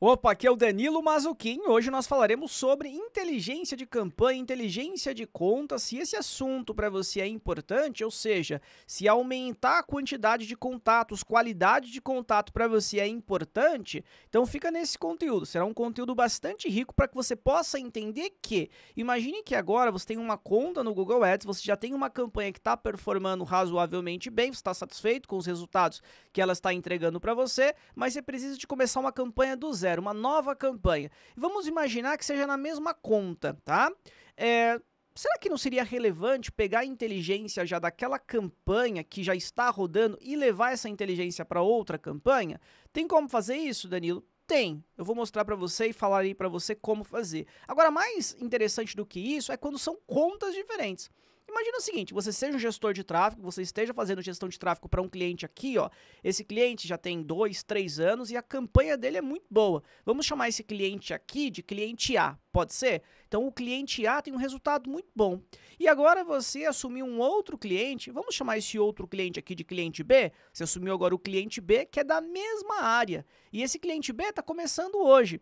Opa, aqui é o Danilo Mazuquim. Hoje nós falaremos sobre inteligência de campanha, inteligência de contas. Se esse assunto para você é importante, ou seja, se aumentar a quantidade de contatos, qualidade de contato para você é importante, então fica nesse conteúdo. Será um conteúdo bastante rico para que você possa entender que, imagine que agora você tem uma conta no Google Ads, você já tem uma campanha que está performando razoavelmente bem, você está satisfeito com os resultados que ela está entregando para você, mas você precisa de começar uma campanha do zero uma nova campanha. Vamos imaginar que seja na mesma conta, tá? É, Será que não seria relevante pegar a inteligência já daquela campanha que já está rodando e levar essa inteligência para outra campanha? Tem como fazer isso, Danilo? Tem. Eu vou mostrar para você e falar aí para você como fazer. Agora, mais interessante do que isso é quando são contas diferentes. Imagina o seguinte, você seja um gestor de tráfego, você esteja fazendo gestão de tráfego para um cliente aqui, ó. Esse cliente já tem dois, três anos e a campanha dele é muito boa. Vamos chamar esse cliente aqui de cliente A, pode ser? Então o cliente A tem um resultado muito bom. E agora você assumiu um outro cliente, vamos chamar esse outro cliente aqui de cliente B? Você assumiu agora o cliente B, que é da mesma área. E esse cliente B está começando hoje.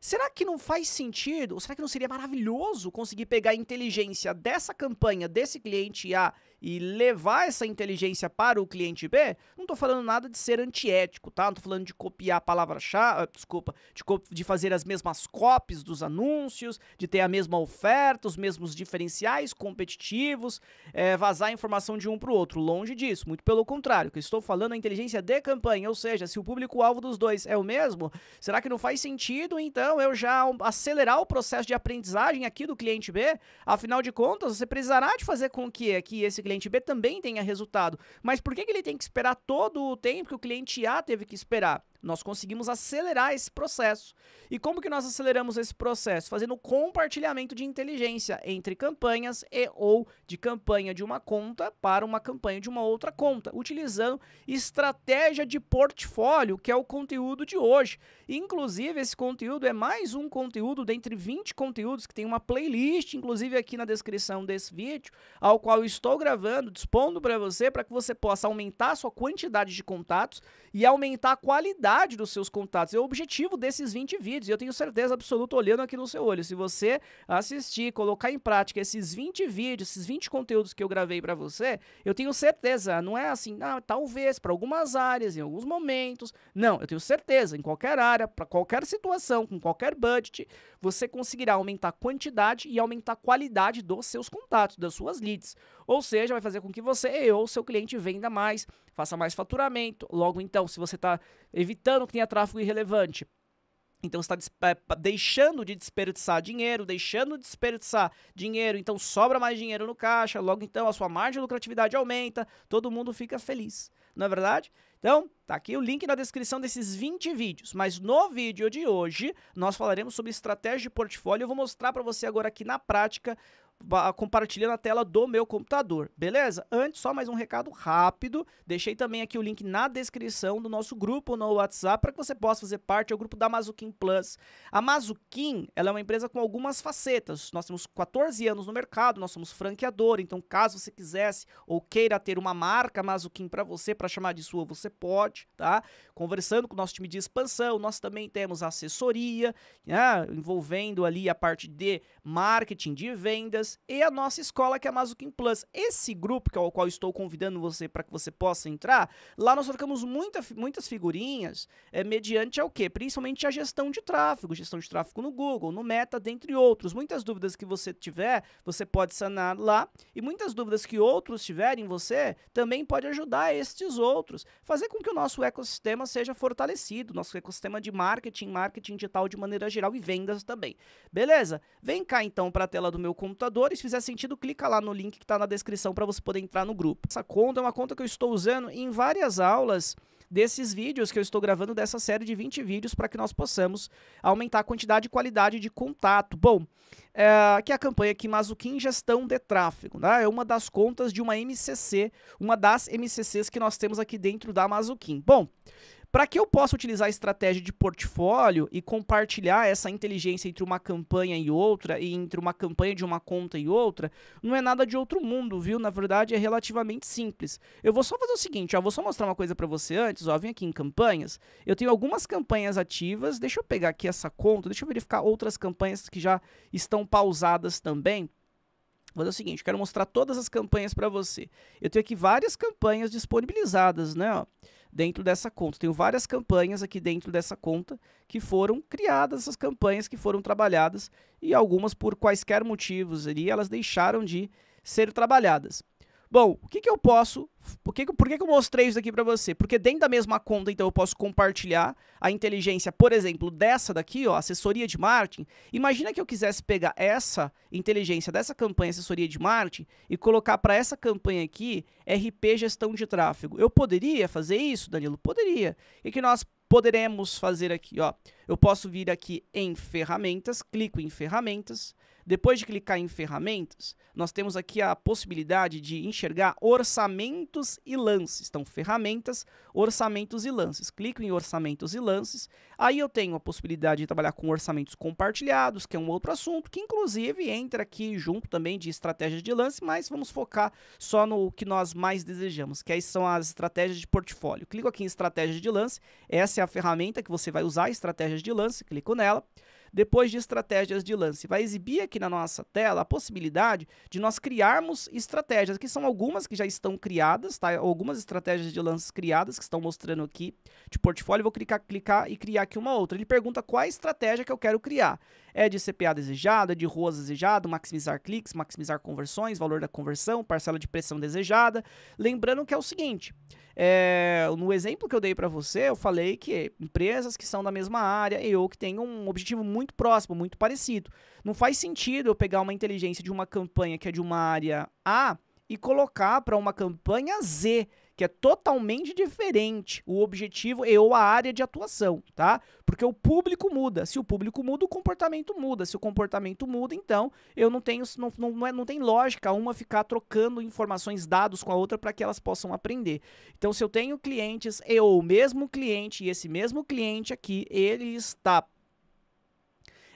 Será que não faz sentido? Ou será que não seria maravilhoso conseguir pegar a inteligência dessa campanha, desse cliente e A e levar essa inteligência para o cliente B, não estou falando nada de ser antiético, tá? Não estou falando de copiar a palavra-chave, ah, desculpa, de, de, fazer as mesmas copies dos anúncios, de ter a mesma oferta, os mesmos diferenciais competitivos, é, vazar informação de um para o outro. Longe disso, muito pelo contrário. O que eu estou falando é inteligência de campanha, ou seja, se o público-alvo dos dois é o mesmo, será que não faz sentido, então, eu já acelerar o processo de aprendizagem aqui do cliente B? Afinal de contas, você precisará de fazer com que, aqui esse cliente B também tenha resultado. Mas por que, que ele tem que esperar todo o tempo que o cliente A teve que esperar? Nós conseguimos acelerar esse processo. E como que nós aceleramos esse processo? Fazendo compartilhamento de inteligência entre campanhas e ou de campanha de uma conta para uma campanha de uma outra conta, utilizando estratégia de portfólio, que é o conteúdo de hoje. Inclusive, esse conteúdo é mais um conteúdo dentre 20 conteúdos que tem uma playlist, inclusive aqui na descrição desse vídeo, ao qual estou gravando, dispondo para você, para que você possa aumentar a sua quantidade de contatos e aumentar a qualidade qualidade dos seus contatos, é o objetivo desses 20 vídeos. E eu tenho certeza absoluta, olhando aqui no seu olho, se você assistir, colocar em prática esses 20 vídeos, esses 20 conteúdos que eu gravei para você, eu tenho certeza, não é assim, ah, talvez para algumas áreas, em alguns momentos. Não, eu tenho certeza, em qualquer área, para qualquer situação, com qualquer budget, você conseguirá aumentar a quantidade e aumentar a qualidade dos seus contatos, das suas leads. Ou seja, vai fazer com que você ou seu cliente venda mais, faça mais faturamento. Logo então, se você está evitando que tenha tráfego irrelevante, então está é, deixando de desperdiçar dinheiro, deixando de desperdiçar dinheiro, então sobra mais dinheiro no caixa, logo então a sua margem de lucratividade aumenta, todo mundo fica feliz, não é verdade? Então, tá aqui o link na descrição desses 20 vídeos, mas no vídeo de hoje nós falaremos sobre estratégia de portfólio, eu vou mostrar para você agora aqui na prática compartilhando a tela do meu computador, beleza? Antes, só mais um recado rápido. Deixei também aqui o link na descrição do nosso grupo no WhatsApp para que você possa fazer parte. É o grupo da Mazukin Plus. A Mazukin ela é uma empresa com algumas facetas. Nós temos 14 anos no mercado, nós somos franqueador. Então, caso você quisesse ou queira ter uma marca Mazukin para você, para chamar de sua, você pode, tá? Conversando com o nosso time de expansão, nós também temos assessoria, né? envolvendo ali a parte de marketing, de vendas Plus e a nossa escola, que é a Mazukin Plus. Esse grupo, que é o qual estou convidando você para que você possa entrar, lá nós trocamos muita, muitas figurinhas é, mediante ao quê? Principalmente a gestão de tráfego, gestão de tráfego no Google, no Meta, dentre outros. Muitas dúvidas que você tiver, você pode sanar lá. E muitas dúvidas que outros tiverem, você também pode ajudar estes outros. Fazer com que o nosso ecossistema seja fortalecido, nosso ecossistema de marketing, marketing digital de maneira geral e vendas também. Beleza? Vem cá então para a tela do meu computador apoiadores. Se fizer sentido, clica lá no link que está na descrição para você poder entrar no grupo. Essa conta é uma conta que eu estou usando em várias aulas desses vídeos que eu estou gravando dessa série de 20 vídeos para que nós possamos aumentar a quantidade e qualidade de contato. Bom, é, que é a campanha aqui, Mazuquim Gestão de Tráfego, né? É uma das contas de uma MCC, uma das MCCs que nós temos aqui dentro da Mazuquim. Bom, para que eu possa utilizar a estratégia de portfólio e compartilhar essa inteligência entre uma campanha e outra, e entre uma campanha de uma conta e outra, não é nada de outro mundo, viu? Na verdade, é relativamente simples. Eu vou só fazer o seguinte, ó, vou só mostrar uma coisa para você antes, ó, vem aqui em campanhas. Eu tenho algumas campanhas ativas, deixa eu pegar aqui essa conta, deixa eu verificar outras campanhas que já estão pausadas também, Vou fazer o seguinte, quero mostrar todas as campanhas para você. Eu tenho aqui várias campanhas disponibilizadas, né? Ó dentro dessa conta. Tenho várias campanhas aqui dentro dessa conta que foram criadas, essas campanhas que foram trabalhadas e algumas por quaisquer motivos ali elas deixaram de ser trabalhadas. Bom, o que, que eu posso. Por que, por que, que eu mostrei isso aqui para você? Porque dentro da mesma conta, então, eu posso compartilhar a inteligência, por exemplo, dessa daqui, ó, assessoria de marketing. Imagina que eu quisesse pegar essa inteligência dessa campanha, assessoria de marketing, e colocar para essa campanha aqui, RP gestão de tráfego. Eu poderia fazer isso, Danilo? Poderia. E que nós poderemos fazer aqui, ó. Eu posso vir aqui em ferramentas, clico em ferramentas. Depois de clicar em ferramentas, nós temos aqui a possibilidade de enxergar orçamentos e lances. Então, ferramentas, orçamentos e lances. Clico em orçamentos e lances. Aí eu tenho a possibilidade de trabalhar com orçamentos compartilhados, que é um outro assunto, que inclusive entra aqui junto também de estratégias de lance, mas vamos focar só no que nós mais desejamos, que aí são as estratégias de portfólio. Clico aqui em estratégias de lance. Essa é a ferramenta que você vai usar, estratégias de lance. Clico nela depois de estratégias de lance, vai exibir aqui na nossa tela a possibilidade de nós criarmos estratégias, que são algumas que já estão criadas, tá? algumas estratégias de lances criadas que estão mostrando aqui de portfólio. Vou clicar, clicar e criar aqui uma outra. Ele pergunta qual a estratégia que eu quero criar. É de CPA desejada, é de ruas desejado, maximizar cliques, maximizar conversões, valor da conversão, parcela de pressão desejada. Lembrando que é o seguinte, é, no exemplo que eu dei para você, eu falei que empresas que são da mesma área e ou que têm um objetivo muito próximo, muito parecido. Não faz sentido eu pegar uma inteligência de uma campanha que é de uma área A e colocar para uma campanha Z que é totalmente diferente o objetivo e ou a área de atuação, tá? Porque o público muda. Se o público muda, o comportamento muda. Se o comportamento muda, então eu não tenho, não, não, não, é, não tem lógica uma ficar trocando informações, dados com a outra para que elas possam aprender. Então, se eu tenho clientes e ou o mesmo cliente e esse mesmo cliente aqui, ele está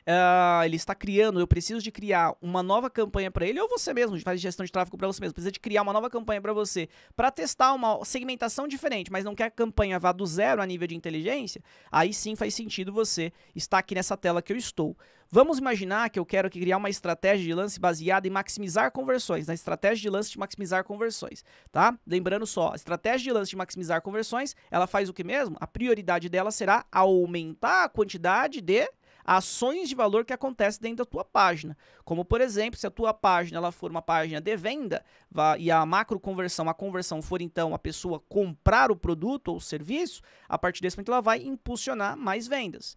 uh, ele está criando, eu preciso de criar uma nova campanha para ele, ou você mesmo faz gestão de tráfego para você mesmo, precisa de criar uma nova campanha para você, para testar uma segmentação diferente, mas não quer a campanha vá do zero a nível de inteligência, aí sim faz sentido você estar aqui nessa tela que eu estou. Vamos imaginar que eu quero criar uma estratégia de lance baseada em maximizar conversões, na estratégia de lance de maximizar conversões, tá? Lembrando só, a estratégia de lance de maximizar conversões, ela faz o que mesmo? A prioridade dela será aumentar a quantidade de ações de valor que acontecem dentro da tua página. Como, por exemplo, se a tua página ela for uma página de venda e a macro conversão, a conversão for então a pessoa comprar o produto ou serviço, a partir desse momento ela vai impulsionar mais vendas.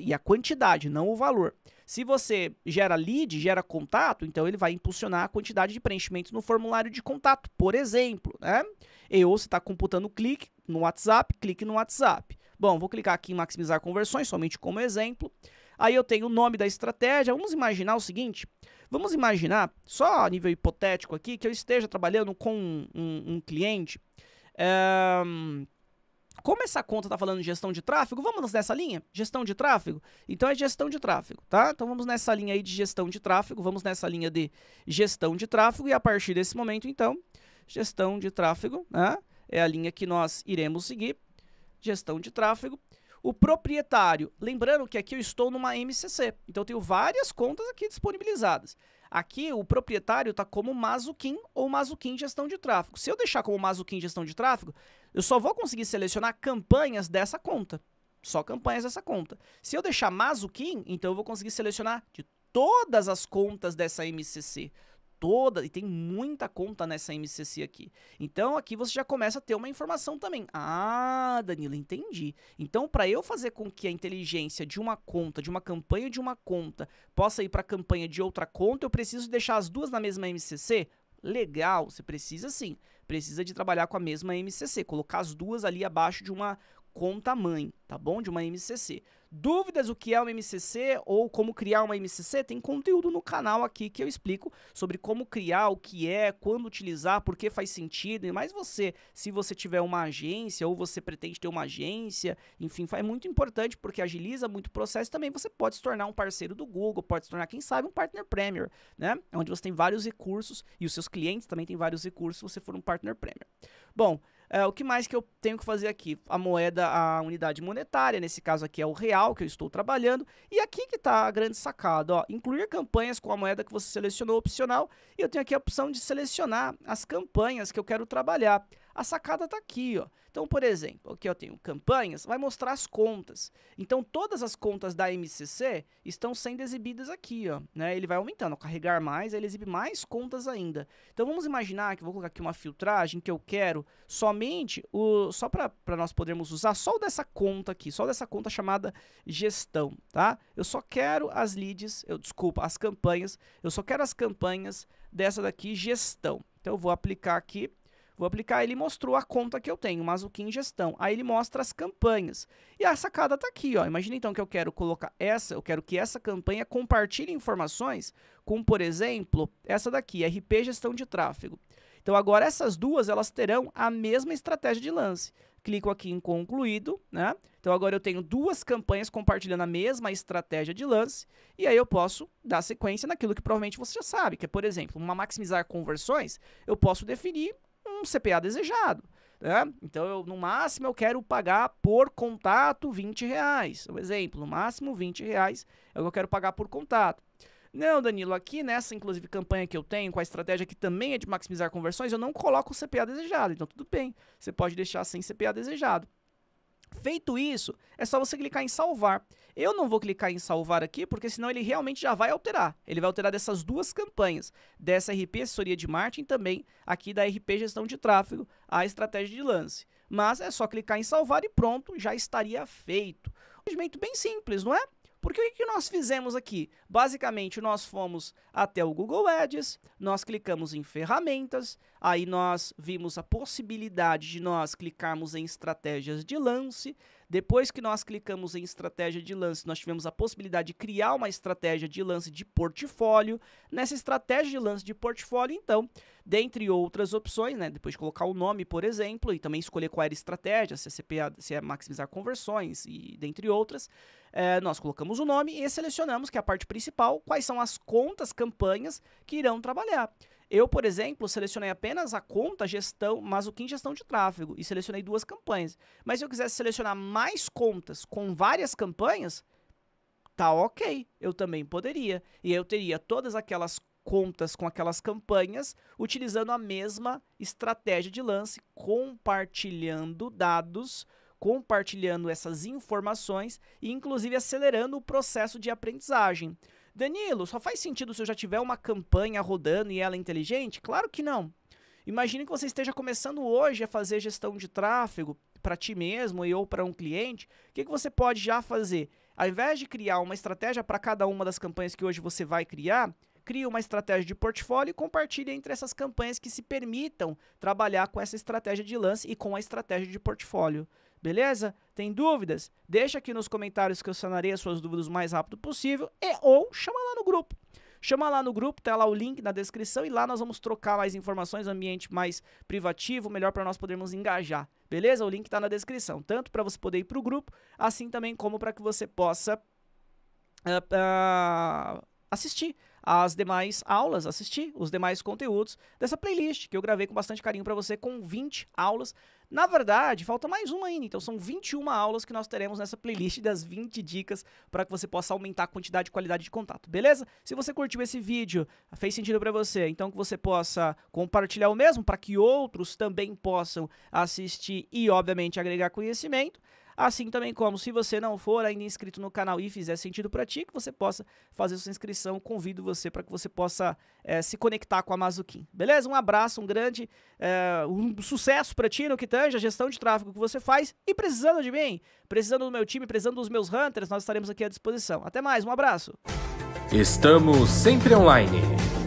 E a quantidade, não o valor. Se você gera lead, gera contato, então ele vai impulsionar a quantidade de preenchimentos no formulário de contato, por exemplo, né? E ou você está computando clique no WhatsApp, clique no WhatsApp. Bom, vou clicar aqui em maximizar conversões, somente como exemplo. Aí eu tenho o nome da estratégia. Vamos imaginar o seguinte: vamos imaginar, só a nível hipotético aqui, que eu esteja trabalhando com um, um, um cliente. É... Como essa conta está falando de gestão de tráfego, vamos nessa linha? Gestão de tráfego? Então é gestão de tráfego, tá? Então vamos nessa linha aí de gestão de tráfego, vamos nessa linha de gestão de tráfego e a partir desse momento, então, gestão de tráfego, né? É a linha que nós iremos seguir, gestão de tráfego. O proprietário, lembrando que aqui eu estou numa MCC, então eu tenho várias contas aqui disponibilizadas. Aqui o proprietário está como Mazuquim ou Mazuquim Gestão de Tráfego. Se eu deixar como Mazuquim Gestão de Tráfego, eu só vou conseguir selecionar campanhas dessa conta. Só campanhas dessa conta. Se eu deixar Mazuquim, então eu vou conseguir selecionar de todas as contas dessa MCC toda e tem muita conta nessa MCC aqui. Então aqui você já começa a ter uma informação também. Ah, Danilo, entendi. Então para eu fazer com que a inteligência de uma conta, de uma campanha de uma conta, possa ir para a campanha de outra conta, eu preciso deixar as duas na mesma MCC? Legal, você precisa sim. Precisa de trabalhar com a mesma MCC, colocar as duas ali abaixo de uma conta mãe tá bom? De uma MCC. Dúvidas o que é uma MCC ou como criar uma MCC? Tem conteúdo no canal aqui que eu explico sobre como criar, o que é, quando utilizar, por que faz sentido. E mais você, se você tiver uma agência ou você pretende ter uma agência, enfim, é muito importante porque agiliza muito o processo. Também você pode se tornar um parceiro do Google, pode se tornar, quem sabe, um partner premier, né? Onde você tem vários recursos e os seus clientes também têm vários recursos se você for um partner premier. Bom, é, o que mais que eu tenho que fazer aqui? A moeda, a unidade monetária, nesse caso aqui é o real que eu estou trabalhando. E aqui que está a grande sacada, ó, incluir campanhas com a moeda que você selecionou opcional. E eu tenho aqui a opção de selecionar as campanhas que eu quero trabalhar. A sacada está aqui, ó. Então, por exemplo, aqui eu tenho campanhas, vai mostrar as contas. Então, todas as contas da MCC estão sendo exibidas aqui, ó. Né? Ele vai aumentando, ao carregar mais, ele exibe mais contas ainda. Então, vamos imaginar que vou colocar aqui uma filtragem que eu quero somente o só para nós podermos usar só o dessa conta aqui, só dessa conta chamada gestão, tá? Eu só quero as leads, eu desculpa, as campanhas, eu só quero as campanhas dessa daqui gestão. Então, eu vou aplicar aqui Vou aplicar, ele mostrou a conta que eu tenho, mas o que em gestão. Aí ele mostra as campanhas. E a sacada está aqui, ó. Imagina então que eu quero colocar essa, eu quero que essa campanha compartilhe informações com, por exemplo, essa daqui, RP Gestão de Tráfego. Então agora essas duas, elas terão a mesma estratégia de lance. Clico aqui em concluído, né? Então agora eu tenho duas campanhas compartilhando a mesma estratégia de lance, e aí eu posso dar sequência naquilo que provavelmente você já sabe, que é, por exemplo, uma maximizar conversões, eu posso definir um CPA desejado. Né? Então, eu, no máximo, eu quero pagar por contato 20 reais. Um exemplo, no máximo 20 reais é o que eu quero pagar por contato. Não, Danilo, aqui nessa, inclusive, campanha que eu tenho, com a estratégia que também é de maximizar conversões, eu não coloco o CPA desejado. Então, tudo bem, você pode deixar sem CPA desejado. Feito isso, é só você clicar em salvar. Eu não vou clicar em salvar aqui, porque senão ele realmente já vai alterar. Ele vai alterar dessas duas campanhas, dessa RP Assessoria de Marketing também, aqui da RP Gestão de Tráfego, a estratégia de lance. Mas é só clicar em salvar e pronto, já estaria feito. Um procedimento bem simples, não é? Porque o que nós fizemos aqui? Basicamente, nós fomos até o Google Ads, nós clicamos em ferramentas, aí nós vimos a possibilidade de nós clicarmos em estratégias de lance, depois que nós clicamos em estratégia de lance, nós tivemos a possibilidade de criar uma estratégia de lance de portfólio. Nessa estratégia de lance de portfólio, então, dentre outras opções, né, depois de colocar o nome, por exemplo, e também escolher qual era a estratégia, se é, CPA, se é maximizar conversões e dentre outras, é, nós colocamos o nome e selecionamos, que é a parte principal, quais são as contas, campanhas que irão trabalhar. Eu, por exemplo, selecionei apenas a conta gestão, mas o em gestão de tráfego e selecionei duas campanhas. Mas se eu quisesse selecionar mais contas com várias campanhas, tá ok, eu também poderia. E eu teria todas aquelas contas com aquelas campanhas utilizando a mesma estratégia de lance, compartilhando dados, compartilhando essas informações e inclusive acelerando o processo de aprendizagem. Danilo, só faz sentido se eu já tiver uma campanha rodando e ela é inteligente? Claro que não. Imagine que você esteja começando hoje a fazer gestão de tráfego para ti mesmo e ou para um cliente. O que, que você pode já fazer? Ao invés de criar uma estratégia para cada uma das campanhas que hoje você vai criar, crie uma estratégia de portfólio e compartilhe entre essas campanhas que se permitam trabalhar com essa estratégia de lance e com a estratégia de portfólio. Beleza? Tem dúvidas? Deixa aqui nos comentários que eu sanarei as suas dúvidas o mais rápido possível e ou chama lá no grupo. Chama lá no grupo, tá lá o link na descrição e lá nós vamos trocar mais informações, ambiente mais privativo, melhor para nós podermos engajar. Beleza? O link está na descrição, tanto para você poder ir para o grupo, assim também como para que você possa uh, uh, assistir as demais aulas, assistir os demais conteúdos dessa playlist que eu gravei com bastante carinho para você com 20 aulas. Na verdade, falta mais uma ainda, então são 21 aulas que nós teremos nessa playlist das 20 dicas para que você possa aumentar a quantidade e qualidade de contato, beleza? Se você curtiu esse vídeo, fez sentido para você, então que você possa compartilhar o mesmo para que outros também possam assistir e, obviamente, agregar conhecimento assim também como se você não for ainda inscrito no canal e fizer sentido para ti, que você possa fazer sua inscrição, convido você para que você possa é, se conectar com a Mazuquim. Beleza? Um abraço, um grande é, um sucesso para ti no que tange a gestão de tráfego que você faz e precisando de mim, precisando do meu time, precisando dos meus hunters, nós estaremos aqui à disposição. Até mais, um abraço. Estamos sempre online.